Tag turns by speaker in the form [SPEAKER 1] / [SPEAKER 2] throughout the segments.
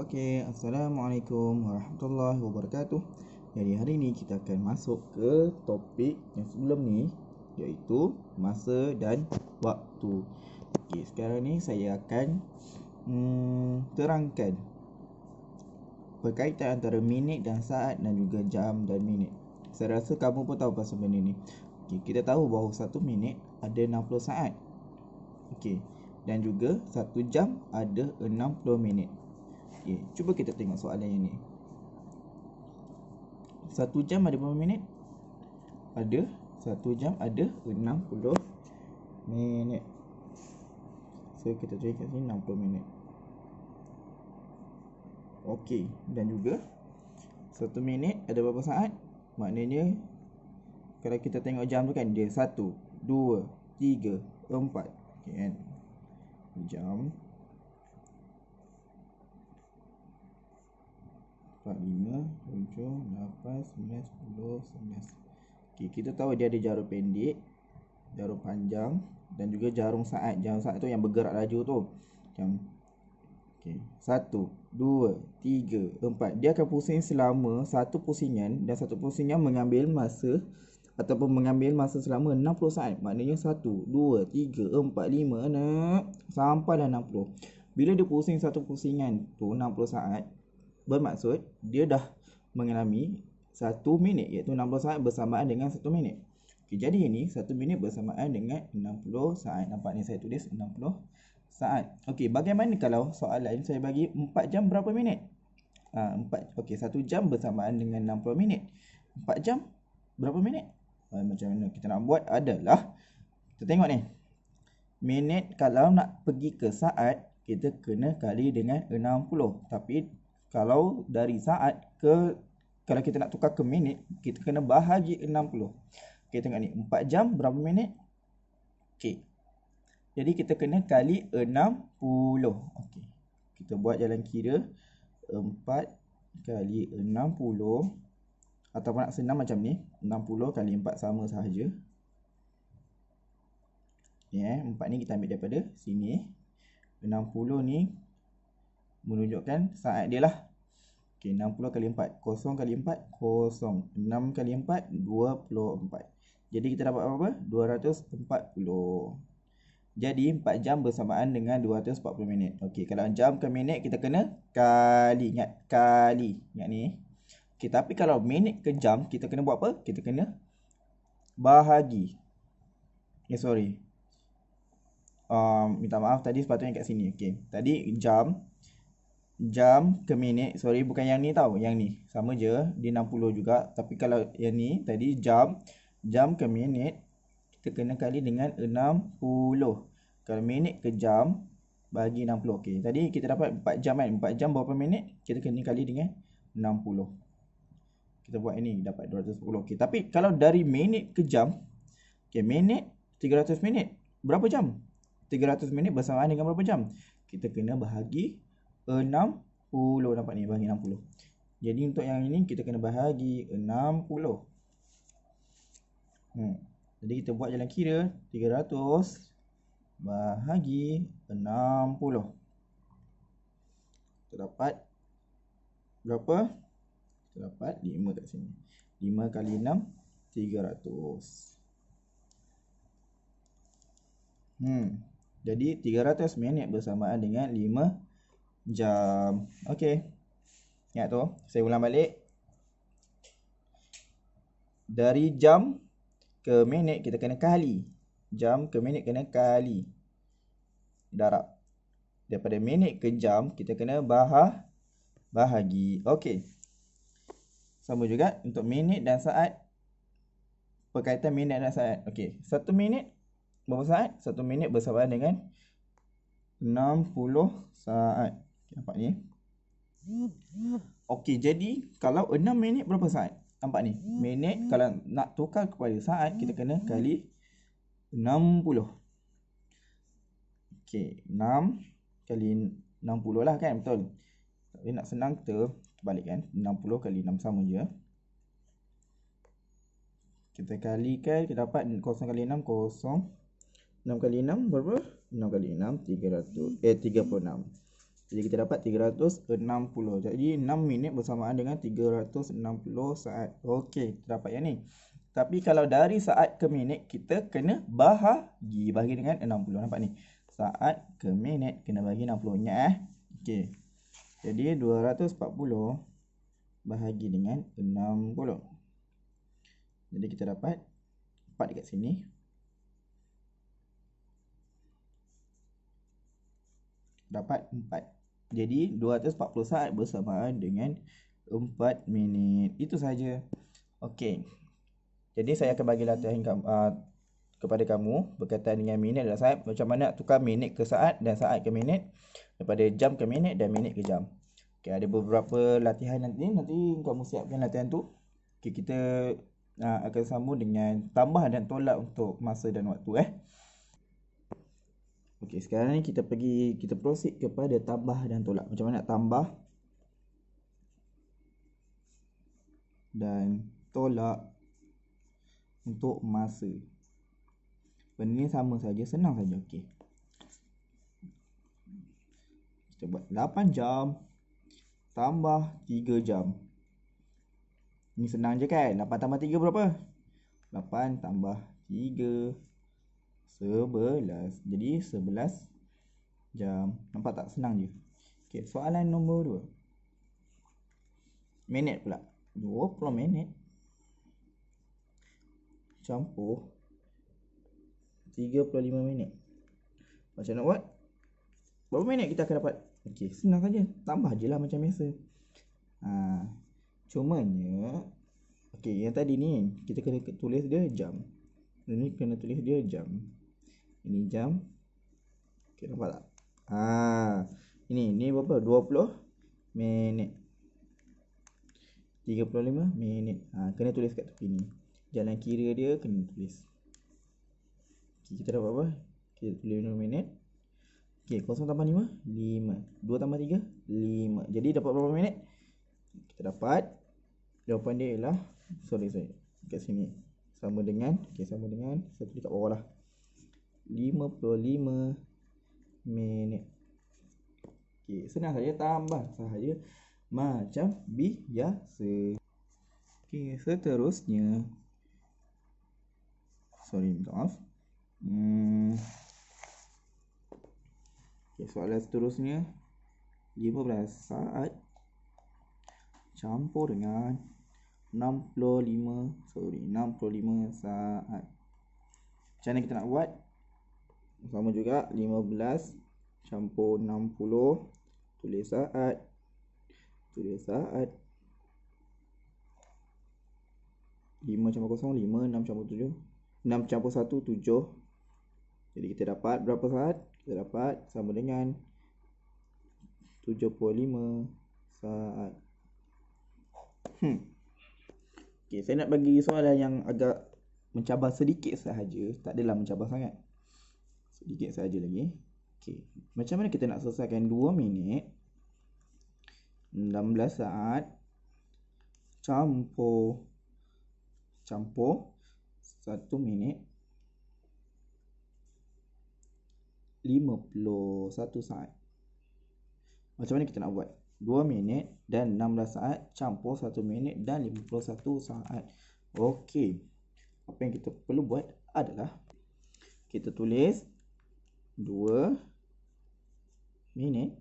[SPEAKER 1] Okey, Assalamualaikum Warahmatullahi Wabarakatuh Jadi hari ini kita akan masuk ke topik yang sebelum ni Iaitu masa dan waktu Okey, sekarang ni saya akan hmm, terangkan berkaitan antara minit dan saat dan juga jam dan minit Saya rasa kamu pun tahu pasal benda ni okay, Kita tahu bahawa satu minit ada 60 saat Okey, dan juga satu jam ada 60 minit Okay. Cuba kita tengok soalan yang ni. Satu jam ada berapa minit? Ada. Satu jam ada 60 minit. So, kita cari kat sini 60 minit. Okey. Dan juga, satu minit ada berapa saat? Maknanya, kalau kita tengok jam tu kan, dia satu, dua, tiga, empat. Okay, kan? Jam. 4, 5, 7, 8, 9, 10, 11 okay, Kita tahu dia ada jarum pendek Jarum panjang Dan juga jarum saat Jarum saat tu yang bergerak laju tu Macam okay. Satu, dua, tiga, empat. Dia akan pusing selama satu pusingan Dan satu pusingan mengambil masa Ataupun mengambil masa selama 60 saat Maknanya satu, dua, tiga, empat, lima, 6 Sampai dah 60 bila dia pusing satu pusingan tu 60 saat bermaksud dia dah mengalami 1 minit iaitu 60 saat bersamaan dengan 1 minit. Okay, jadi ini 1 minit bersamaan dengan 60 saat. Nampak ni saya tulis 60 saat. Okey, bagaimana kalau soalan lain saya bagi 4 jam berapa minit? Ah ha, 4 okey 1 jam bersamaan dengan 60 minit. 4 jam berapa minit? Ha, macam mana kita nak buat adalah kita tengok ni. Minit kalau nak pergi ke saat kita kena kali dengan 60 tapi kalau dari saat ke kalau kita nak tukar ke minit kita kena bahagi 60 okey tengok ni 4 jam berapa minit okey jadi kita kena kali 60 okey kita buat jalan kira 4 kali 60 atau nak senang macam ni 60 kali 4 sama sahaja ya yeah, 4 ni kita ambil daripada sini 60 ni menunjukkan saat dia lah Okey, 60 kali 4, 0 kali 4, 0. 6 kali 4, 24. Jadi kita dapat berapa? 240. Jadi 4 jam bersamaan dengan 240 minit. Okey, kalau jam ke minit kita kena kali. Ingat kali. Ingat ni. Okey, tapi kalau minit ke jam kita kena buat apa? Kita kena bahagi. Okay, eh, sorry. Um, minta maaf tadi sepatutnya kat sini. Okay, tadi jam jam ke minit sorry bukan yang ni tau yang ni sama je dia 60 juga tapi kalau yang ni tadi jam jam ke minit kita kena kali dengan 60 kalau minit ke jam bagi 60 okey tadi kita dapat 4 jam kan 4 jam berapa minit kita kena kali dengan 60 kita buat ini dapat 210 okey tapi kalau dari minit ke jam okey minit 300 minit berapa jam 300 minit bersamaan dengan berapa jam kita kena bahagi 60 nampak ni bahagi 60 jadi untuk yang ini kita kena bahagi 60 hmm. jadi kita buat jalan kira 300 bahagi 60 kita dapat berapa? kita dapat 5 kat sini 5 kali 6 300 hmm. jadi 300 minit bersamaan dengan 5 jam. Okey. Ingat tu. Saya ulang balik. Dari jam ke minit kita kena kali. Jam ke minit kena kali. Darab. Daripada minit ke jam kita kena bahah bahagi. Okey. Sama juga untuk minit dan saat. Perkaitan minit dan saat. Okey. Satu minit berapa saat? Satu minit bersamaan dengan 60 saat. Nampak ni eh? Okey, jadi kalau 6 minit berapa saat? Nampak ni. Minit kalau nak tukar kepada saat, kita kena kali 60. Okey, 6 kali 60 lah kan, betul? Tapi nak senang kita balikkan 60 kali 6 sama je. Kita kalikan, kita dapat 0 kali 6, 0. 6 kali 6 berapa? 6 kali 6, 300. Eh, 36. 36. Jadi kita dapat 360. Jadi 6 minit bersamaan dengan 360 saat. Okey, kita dapat yang ni. Tapi kalau dari saat ke minit kita kena bahagi bagi dengan 60. Nampak ni. Saat ke minit kena bagi 60 nya eh. Okey. Jadi 240 bahagi dengan 60. Jadi kita dapat 4 dekat sini. Dapat 4. Jadi 240 saat bersamaan dengan 4 minit. Itu sahaja. Okey. Jadi saya akan bagi latihan ke, uh, ah, kepada kamu berkaitan dengan minit dan saat. Macam mana nak tukar minit ke saat dan saat ke minit. Daripada jam ke minit dan minit ke jam. Okey ada beberapa latihan nanti. Nanti kamu siapkan latihan tu. Okey kita uh, akan sambung dengan tambah dan tolak untuk masa dan waktu eh. Okey, sekarang ni kita pergi kita proceed kepada tambah dan tolak. Macam mana nak tambah dan tolak untuk masa. Benda ni sama saja, senang saja. Okey. Kita buat 8 jam tambah 3 jam. Ni senang je kan? 8 tambah 3 berapa? 8 tambah 3 11 jadi 11 jam nampak tak senang je okey soalan nombor 2 minit pula 20 minit campur 35 minit macam nak buat berapa minit kita akan dapat okey senang saja tambah je lah macam biasa ha, cumanya okey yang tadi ni kita kena tulis dia jam ini kena tulis dia jam ini jam okey nampak tak ha ini ni berapa 20 minit 35 minit ha kena tulis kat tepi ni jalan kira dia kena tulis okay, kita dapat apa kita tulis minit okey 0 tambah 5 5 2 tambah 3 5 jadi dapat berapa minit kita dapat jawapan dia ialah sorry sorry kat sini sama dengan okey sama dengan satu dekat bawah lah 55 minit. Okey, senang saja tambah sahaja macam biasa. Okey, seterusnya Sorry, minta maaf. Hmm. Okay, soalan seterusnya 15 saat campur dengan 65 sorry 65 saat macam mana kita nak buat sama juga 15 campur 60 Tulis saat Tulis saat 5 campur 0, 5, 6 campur 7 6 campur 1, 7 Jadi kita dapat berapa saat? Kita dapat sama dengan 75 saat hmm. Okay, saya nak bagi soalan yang agak mencabar sedikit sahaja Tak adalah mencabar sangat sedikit saja lagi okey macam mana kita nak selesaikan 2 minit 16 saat campur campur 1 minit 51 saat macam mana kita nak buat 2 minit dan 16 saat campur 1 minit dan 51 saat okey apa yang kita perlu buat adalah kita tulis Dua minit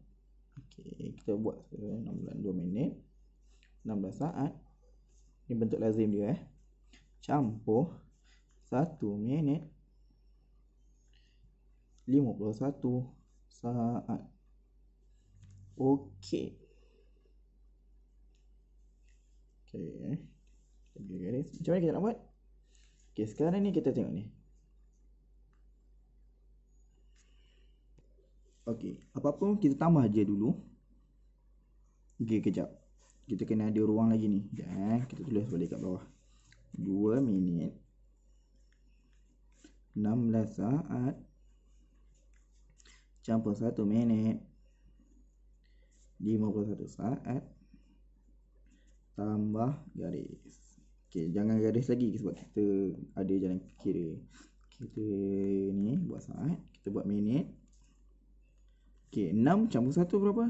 [SPEAKER 1] okey kita buat enam belas dua minit enam belas saat Ini bentuk lazim dia eh campur satu minit lima puluh satu saat okey okey eh kita garis macam mana kita nak buat okey sekarang ni kita tengok ni Okey, apa pun kita tambah je dulu. Okey, kejap. Kita kena ada ruang lagi ni. Sekejap eh, kita tulis balik kat bawah. 2 minit 16 saat campur 1 minit 51 saat tambah garis. Okey, jangan garis lagi sebab kita ada jalan kira. Kita ni buat saat, kita buat minit Okey, 6 campur 1 berapa?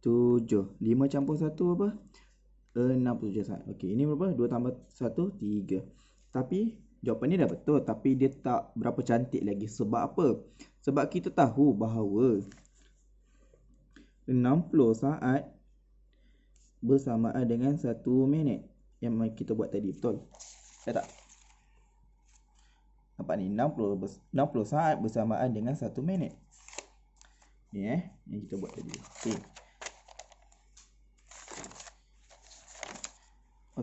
[SPEAKER 1] 7. 5 campur 1 berapa? 67 sah. Okey, ini berapa? 2 tambah 1, 3. Tapi, jawapan ni dah betul. Tapi dia tak berapa cantik lagi. Sebab apa? Sebab kita tahu bahawa 60 saat bersamaan dengan 1 minit yang kita buat tadi. Betul? Ya tak? Nampak ni? 60, 60 saat bersamaan dengan 1 minit ni eh yang kita buat tadi okey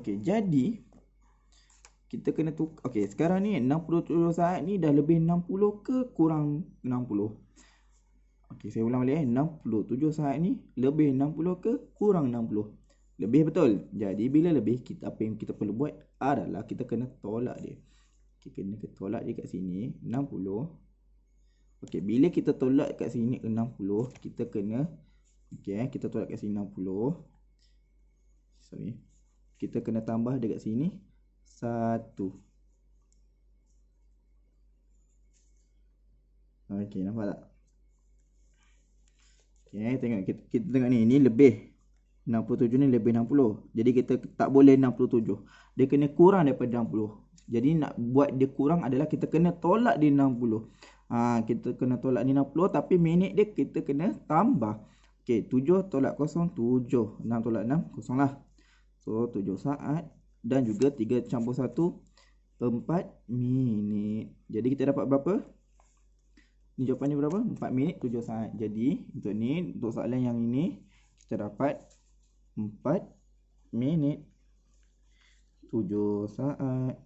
[SPEAKER 1] okey jadi kita kena tu. okey sekarang ni 67 saat ni dah lebih 60 ke kurang 60 okey saya ulang balik eh 67 saat ni lebih 60 ke kurang 60 lebih betul jadi bila lebih kita apa yang kita perlu buat adalah kita kena tolak dia kita kena tolak dia kat sini Okey, bila kita tolak kat sini 60, kita kena okey, eh, kita tolak kat sini 60. Sorry. Kita kena tambah dekat sini 1. Okey, nampak tak? Okey, eh, tengok kita, kita tengok ni, ni lebih 67 ni lebih 60. Jadi kita tak boleh 67. Dia kena kurang daripada 60. Jadi nak buat dia kurang adalah kita kena tolak di ha, kita kena tolak ni 60 tapi minit dia kita kena tambah okey 7 tolak 0 7 6 tolak 6 0 lah so 7 saat dan juga 3 campur 1 4 minit jadi kita dapat berapa ni jawapannya berapa 4 minit 7 saat jadi untuk ni untuk soalan yang ini kita dapat 4 minit 7 saat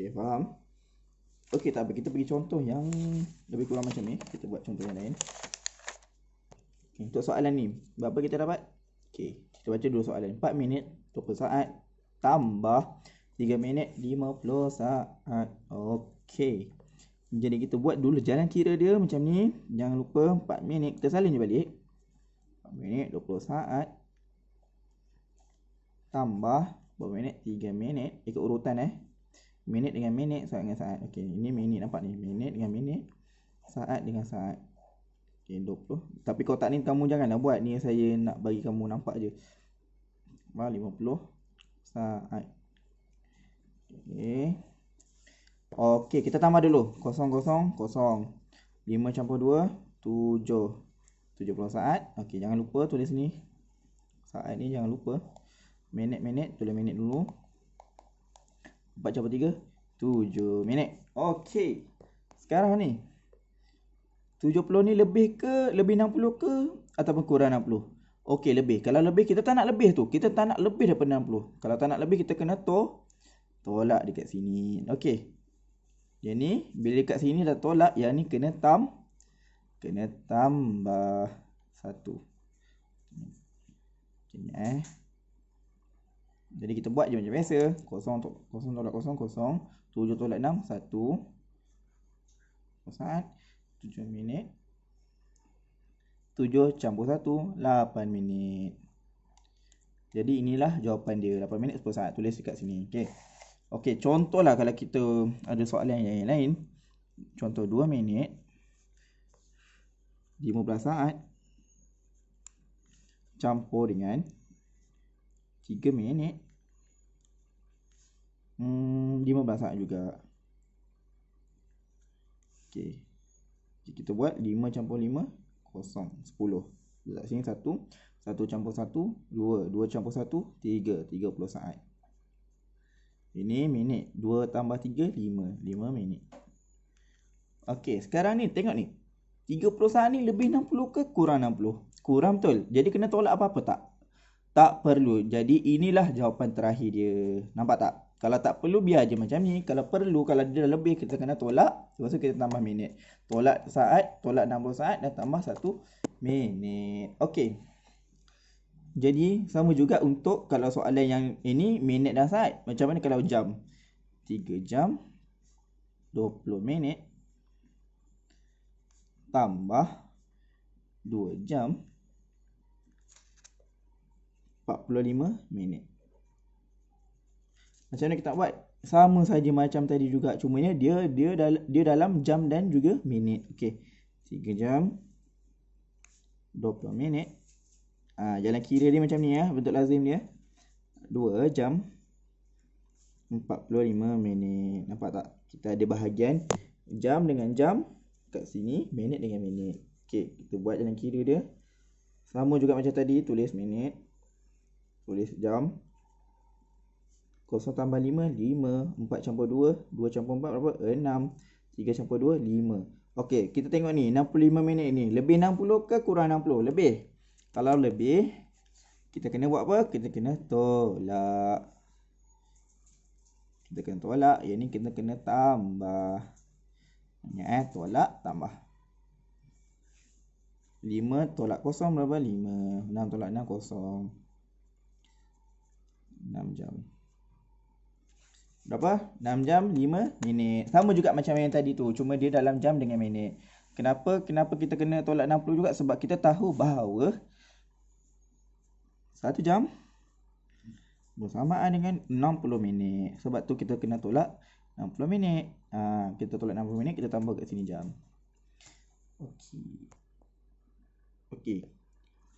[SPEAKER 1] Okay, faham? Okey tak apa kita pergi contoh yang lebih kurang macam ni Kita buat contoh yang lain okay, Untuk soalan ni berapa kita dapat? Okey kita baca dua soalan 4 minit 20 saat tambah 3 minit 50 saat Okey jadi kita buat dulu jalan kira dia macam ni Jangan lupa 4 minit kita salin je balik 4 minit 20 saat Tambah 4 minit 3 minit Ikut urutan eh minit dengan minit, saat dengan saat. Okey, ini minit nampak ni, minit dengan minit, saat dengan saat. Okey, 20. Tapi kotak ni kamu janganlah buat. Ni saya nak bagi kamu nampak je. Ba 50 saat. Okey. Okey, kita tambah dulu. 0 0 0. 5 2 7. 70 saat. Okey, jangan lupa tulis ni. Saat ni jangan lupa. Minit-minit, tulis minit dulu. 4 campur 3 7 minit Okey, Sekarang ni 70 ni lebih ke Lebih 60 ke Ataupun kurang 60 Okey lebih Kalau lebih kita tak nak lebih tu Kita tak nak lebih daripada 60 Kalau tak nak lebih kita kena to Tolak dekat sini Okey, Yang ni Bila dekat sini dah tolak Yang ni kena tam Kena tambah Satu Macam eh jadi kita buat je macam biasa. 0, 0, 0, 0, 0, 7, 0, 6, 1. 0, 7, 7 minit. 7 campur 1, 8 minit. Jadi inilah jawapan dia. 8 minit 10 saat. Tulis dekat sini. Okay. Okay, contohlah kalau kita ada soalan yang lain. Contoh 2 minit. 15 saat. Campur dengan 3 minit hmm, 15 saat juga ok jadi kita buat 5 campur 5 kosong 10 dekat sini 1 1 campur 1 2 2 campur 1 3 puluh saat ini minit 2 tambah 3 5 5 minit ok sekarang ni tengok ni 30 saat ni lebih 60 ke kurang 60 kurang betul jadi kena tolak apa-apa tak tak perlu. Jadi inilah jawapan terakhir dia. Nampak tak? Kalau tak perlu biar je macam ni. Kalau perlu, kalau dia lebih kita kena tolak. Lepas tu kita tambah minit. Tolak saat, tolak nombor saat dan tambah satu minit. Okey. Jadi sama juga untuk kalau soalan yang ini minit dan saat. Macam mana kalau jam? 3 jam 20 minit tambah 2 jam 30 45 minit. Macam mana kita buat? Sama saja macam tadi juga Cuma dia dia dal- dia dalam jam dan juga minit. Okey. 3 jam 20 minit. Ha, jalan kira dia macam ni ya, bentuk lazim dia. 2 jam 45 minit. Nampak tak? Kita ada bahagian jam dengan jam kat sini, minit dengan minit. Okey, kita buat jalan kira dia. Sama juga macam tadi, tulis minit. 2 Tulis jam. 0 tambah 5, 5. 4 campur 2, 2 campur 4 berapa? 6. 3 campur 2, 5. Okey, kita tengok ni. 65 minit ni. Lebih 60 ke kurang 60? Lebih. Kalau lebih, kita kena buat apa? Kita kena tolak. Kita kena tolak. Yang ni kita kena tambah. Ya, eh, tolak, tambah. 5 tolak kosong berapa? 5. 6 tolak 6, kosong 6 jam. Berapa? 6 jam 5 minit. Sama juga macam yang tadi tu, cuma dia dalam jam dengan minit. Kenapa kenapa kita kena tolak 60 juga sebab kita tahu bahawa 1 jam bersamaan dengan 60 minit. Sebab tu kita kena tolak 60 minit. Ha, kita tolak 60 minit, kita tambah kat sini jam. Okey. Okey.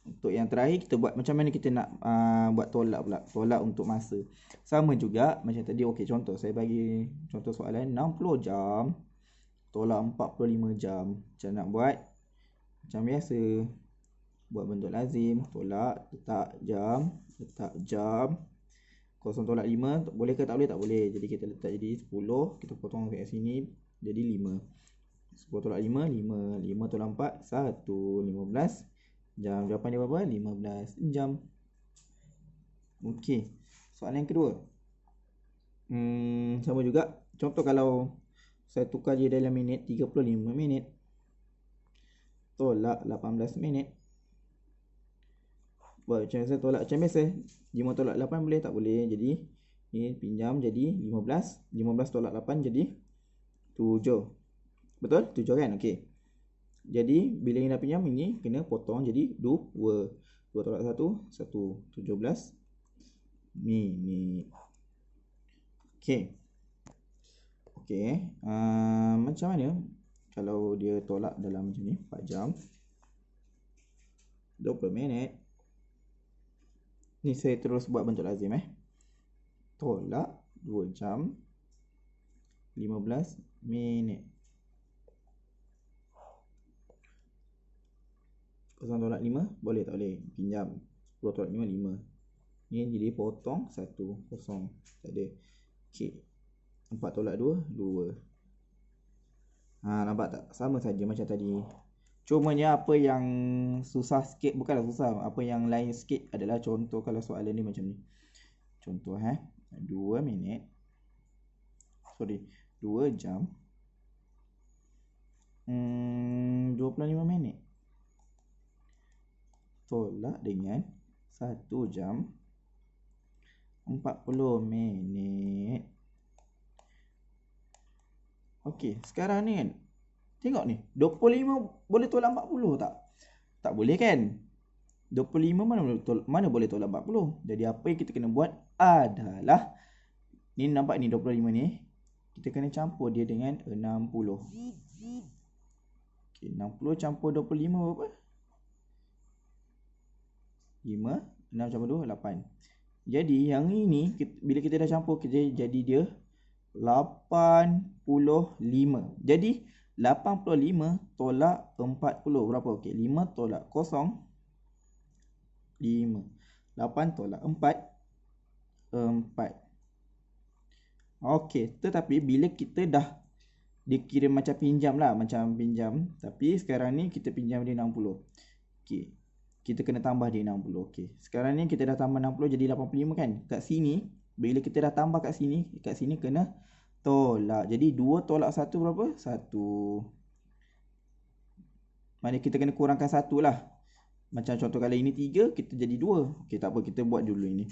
[SPEAKER 1] Untuk yang terakhir kita buat macam mana kita nak uh, buat tolak pula Tolak untuk masa Sama juga macam tadi okey contoh saya bagi contoh soalan 60 jam Tolak 45 jam Macam nak buat Macam biasa Buat bentuk lazim Tolak letak jam Letak jam Kosong tolak 5 Boleh ke tak boleh tak boleh Jadi kita letak jadi 10 Kita potong kat sini Jadi 5 10 tolak 5 5 5 tolak 4 1 15 Jam berapa ni berapa? 15 jam. Okey. Soalan yang kedua. Hmm, sama juga. Contoh kalau saya tukar je dalam minit 35 minit. Tolak 18 minit. Buat macam saya tolak macam biasa. 5 tolak 8 boleh? Tak boleh. Jadi ni pinjam jadi 15. 15 tolak 8 jadi 7. Betul? 7 kan? Okey. Jadi bila ni dah pinjam ini kena potong jadi 2 2 tolak 1 1 17 minit. Okey. Okey, uh, macam mana kalau dia tolak dalam macam ni 4 jam 20 minit. Ni saya terus buat bentuk lazim eh. Tolak 2 jam 15 minit. tolak 0.5 boleh tak boleh pinjam 10.5 5 ini jadi potong 1 kosong tak ada ok 4 tolak 2 2 ha, nampak tak sama saja macam tadi cuma ni apa yang susah sikit bukanlah susah apa yang lain sikit adalah contoh kalau soalan ni macam ni contoh eh 2 minit sorry 2 jam hmm, 25 minit tolak dengan 1 jam 40 minit. Okey, sekarang ni kan. Tengok ni, 25 boleh tolak 40 tak? Tak boleh kan? 25 mana boleh tolak, mana boleh tolak 40? Jadi apa yang kita kena buat adalah ni nampak ni 25 ni. Kita kena campur dia dengan 60. Okey, 60 campur 25 berapa? 5, 6 campur 2, 8. Jadi yang ini bila kita dah campur kita jadi dia 85. Jadi 85 tolak 40 berapa? Okey, 5 tolak 0 5. 8 tolak 4 4. Okey, tetapi bila kita dah dikira macam pinjam lah, macam pinjam, tapi sekarang ni kita pinjam dia 60. Okey kita kena tambah dia 60. Okey. Sekarang ni kita dah tambah 60 jadi 85 kan? Kat sini bila kita dah tambah kat sini, kat sini kena tolak. Jadi 2 tolak 1 berapa? 1. Mana kita kena kurangkan 1 lah. Macam contoh kali ini 3, kita jadi 2. Okey, tak apa kita buat dulu ini.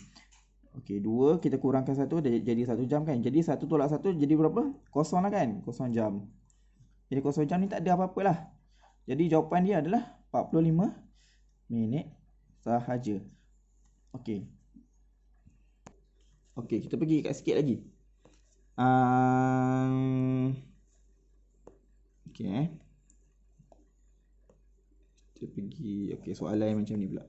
[SPEAKER 1] Okey, 2 kita kurangkan 1 jadi 1 jam kan? Jadi 1 tolak 1 jadi berapa? Kosong lah kan? Kosong jam. Jadi kosong jam ni tak ada apa-apalah. Jadi jawapan dia adalah 45 minit sahaja. Okey. Okey, kita pergi dekat sikit lagi. Um, okay. Eh. Kita pergi. Okey, soalan yang macam ni pula.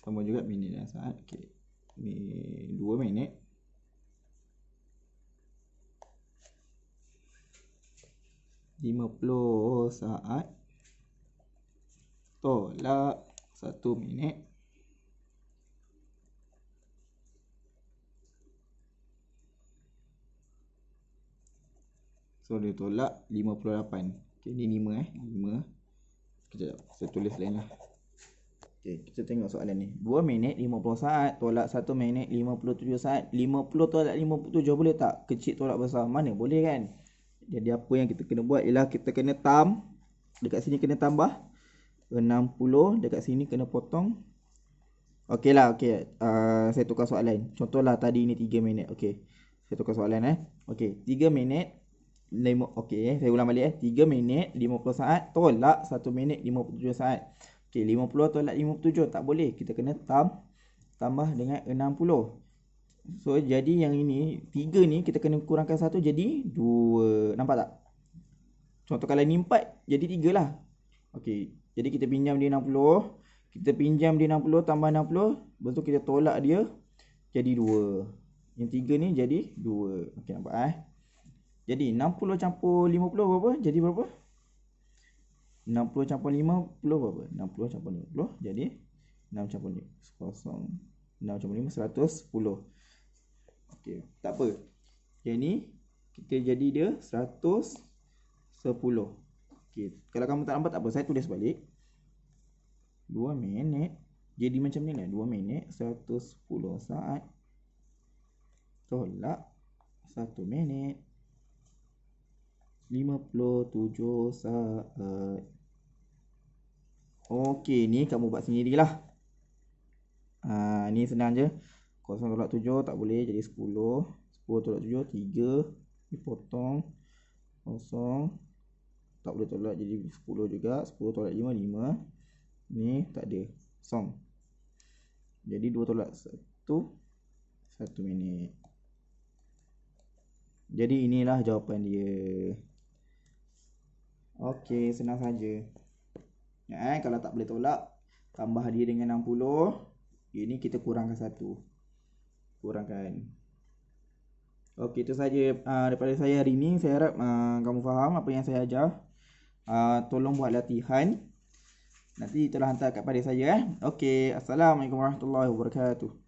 [SPEAKER 1] Sama juga minit dan lah, saat. Okey. Ni dua minit. Lima puluh saat tolak satu minit. So dia tolak 58. okay ni 5 eh. 5. Kejap. Saya tulis lain lah. okay kita tengok soalan ni. 2 minit 50 saat tolak 1 minit 57 saat. 50 tolak 57 boleh tak? Kecil tolak besar. Mana boleh kan? Jadi apa yang kita kena buat ialah kita kena tam dekat sini kena tambah 60 dekat sini kena potong Okey lah, okay. Uh, ah, saya tukar soalan Contoh lah tadi ni 3 minit Okey, saya tukar soalan eh Okey, 3 minit lima, Okey, eh. saya ulang balik eh 3 minit 50 saat tolak 1 minit 57 saat Okey, 50 tolak 57 tak boleh Kita kena tam, tambah dengan 60 So, jadi yang ini 3 ni kita kena kurangkan 1 jadi 2 Nampak tak? Contoh kalau ni 4 jadi 3 lah Okey, jadi kita pinjam dia 60 Kita pinjam dia 60 tambah 60 Lepas tu kita tolak dia Jadi 2 Yang tiga ni jadi 2 Ok nampak eh Jadi 60 campur 50 berapa? Jadi berapa? 60 campur 50 berapa? 60 campur 50 Jadi 6 campur 50 6 campur 5 110 Ok takpe. apa Yang ni Kita jadi dia 110 Okey, kalau kamu tak nampak tak apa, saya tulis balik. 2 minit. Jadi macam ni lah, kan. 2 minit 110 saat. Tolak 1 minit 57 saat. Okey, ni kamu buat sendiri lah uh, ah, ni senang je. 0 tolak 7 tak boleh jadi 10. 10 tolak 7 3 dipotong 0 tak boleh tolak jadi 10 juga 10 tolak 5 5 ni tak ada song jadi 2 tolak 1 1 minit jadi inilah jawapan dia ok senang saja eh, kalau tak boleh tolak tambah dia dengan 60 ini kita kurangkan 1 kurangkan okey itu saja uh, daripada saya hari ini saya harap uh, kamu faham apa yang saya ajar Ah, tolong buat latihan. Nanti telah hantar kepada saya eh. Okey, assalamualaikum warahmatullahi wabarakatuh.